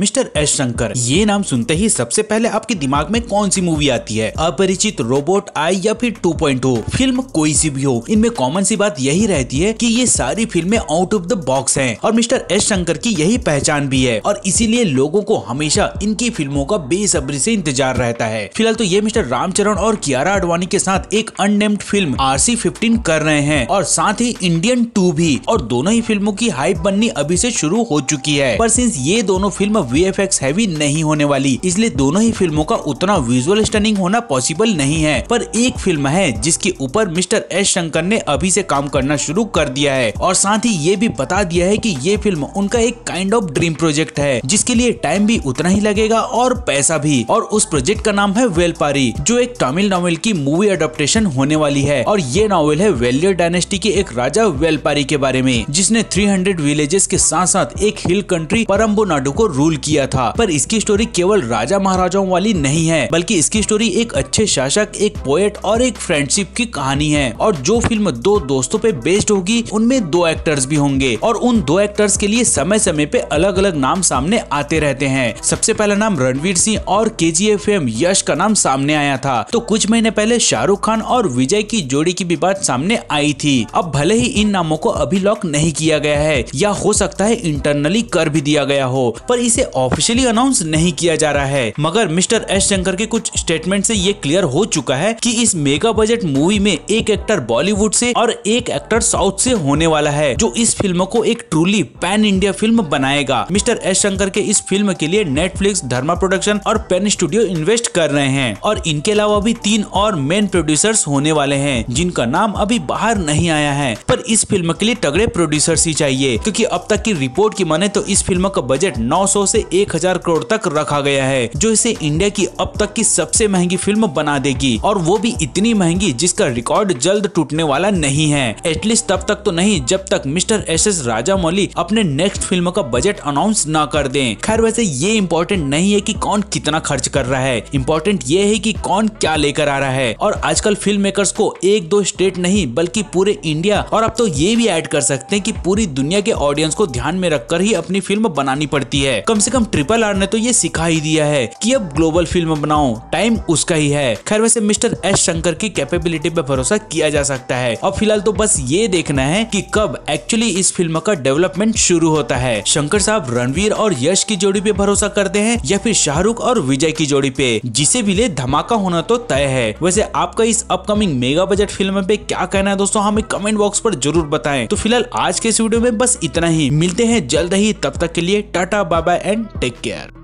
Mister S Shankar ये नाम सुनते ही सबसे पहले आपके दिमाग में कौन सी मूवी आती है अपरिचित रोबोट आई या फिर 2.0 फिल्म कोई सी भी हो इनमें कॉमन सी बात यही रहती है कि ये सारी फिल्में आउट ऑफ द बॉक्स हैं और मिस्टर एस शंकर की यही पहचान भी है और इसीलिए लोगों को हमेशा इनकी फिल्मों का बेसब्री से इंतजार रहता है फिलहाल तो ये मिस्टर रामचरण और कियारा अडवाणी के साथ एक अननेम्ड फिल्म आर सी कर रहे हैं और साथ ही इंडियन टू भी और दोनों ही फिल्मों की हाइप बननी अभी से शुरू हो चुकी है पर सिंस ये दोनों फिल्म वी हैवी नहीं होने वाली इसलिए दोनों ही फिल्मों का उतना विजुअल स्टनिंग होना पॉसिबल नहीं है पर एक फिल्म है जिसके ऊपर मिस्टर एस शंकर ने अभी से काम करना शुरू कर दिया है और साथ ही ये भी बता दिया है कि ये फिल्म उनका एक काइंड ऑफ ड्रीम प्रोजेक्ट है जिसके लिए टाइम भी उतना ही लगेगा और पैसा भी और उस प्रोजेक्ट का नाम है वेलपारी जो एक तमिल नॉवेल की मूवी अडोप्टेशन होने वाली है और ये नॉवेल है वेलियर डायनेस्टी के एक राजा वेलपारी के बारे में जिसने हंड्रेड विलेजेस के साथ साथ एक हिल कंट्री परम्बो नाडू को रूल रूल किया था पर इसकी स्टोरी केवल राजा महाराजाओं वाली नहीं है बल्कि इसकी स्टोरी एक अच्छे शासक एक पोएट और एक फ्रेंडशिप की कहानी है और जो फिल्म दो दोस्तों पे बेस्ड होगी उनमें दो एक्टर्स भी होंगे और उन दो एक्टर्स के लिए समय समय पे अलग अलग नाम सामने आते रहते हैं सबसे पहला नाम रणवीर सिंह और के जी एफ एम यश का नाम सामने आया था तो कुछ महीने पहले शाहरुख खान और विजय की जोड़ी की भी बात सामने आई थी अब भले ही इन नामों को अभी लॉक नहीं किया गया है या हो सकता है इंटरनली कर भी दिया गया हो पर इसे इसे ऑफिशियली अनाउंस नहीं किया जा रहा है मगर मिस्टर एस शंकर के कुछ स्टेटमेंट से ये क्लियर हो चुका है कि इस मेगा बजट मूवी में एक एक्टर बॉलीवुड से और एक एक्टर साउथ से होने वाला है जो इस फिल्म को एक ट्रूली पैन इंडिया फिल्म बनाएगा मिस्टर एस शंकर के इस फिल्म के लिए नेटफ्लिक्स धर्मा प्रोडक्शन और पेन स्टूडियो इन्वेस्ट कर रहे हैं और इनके अलावा भी तीन और मेन प्रोड्यूसर्स होने वाले हैं जिनका नाम अभी बाहर नहीं आया है पर इस फिल्म के लिए तगड़े प्रोड्यूसर्स ही चाहिए क्योंकि अब तक की रिपोर्ट की माने तो इस फिल्म का बजट नौ सौ ऐसी एक हजार करोड़ तक रखा गया है जो इसे इंडिया की अब तक की सबसे महंगी फिल्म बना देगी और वो भी इतनी महंगी जिसका रिकॉर्ड जल्द टूटने वाला नहीं है एटलीस्ट तब तक तो नहीं जब तक मिस्टर एस एस मौली अपने नेक्स्ट फिल्म का बजट अनाउंस न कर दे खैर वैसे ये इम्पोर्टेंट नहीं है की कि कौन कितना खर्च कर रहा है इम्पोर्टेंट ये है की कौन क्या लेकर आ रहा है और आजकल फिल्म मेकर्स को एक दो स्टेट नहीं बल्कि पूरे इंडिया और अब तो ये भी एड कर सकते हैं की पूरी दुनिया के ऑडियंस को ध्यान में रखकर ही अपनी फिल्म बनानी पड़ती है कम से कम ट्रिपल आर ने तो ये सिखा ही दिया है कि अब ग्लोबल फिल्म बनाओ टाइम उसका ही है खैर वैसे मिस्टर एस शंकर की कैपेबिलिटी पे भरोसा किया जा सकता है और फिलहाल तो बस ये देखना है कि कब एक्चुअली इस फिल्म का डेवलपमेंट शुरू होता है शंकर साहब रणवीर और यश की जोड़ी पे भरोसा करते हैं या फिर शाहरुख और विजय की जोड़ी पे जिसे भी ले धमाका होना तो तय है वैसे आपका इस अपकमिंग मेगा बजट फिल्म पे क्या कहना है दोस्तों हमें कमेंट बॉक्स पर जरूर बताएं तो फिलहाल आज के इस वीडियो में बस इतना ही मिलते हैं जल्द ही तब तक के लिए tata bye bye and take care.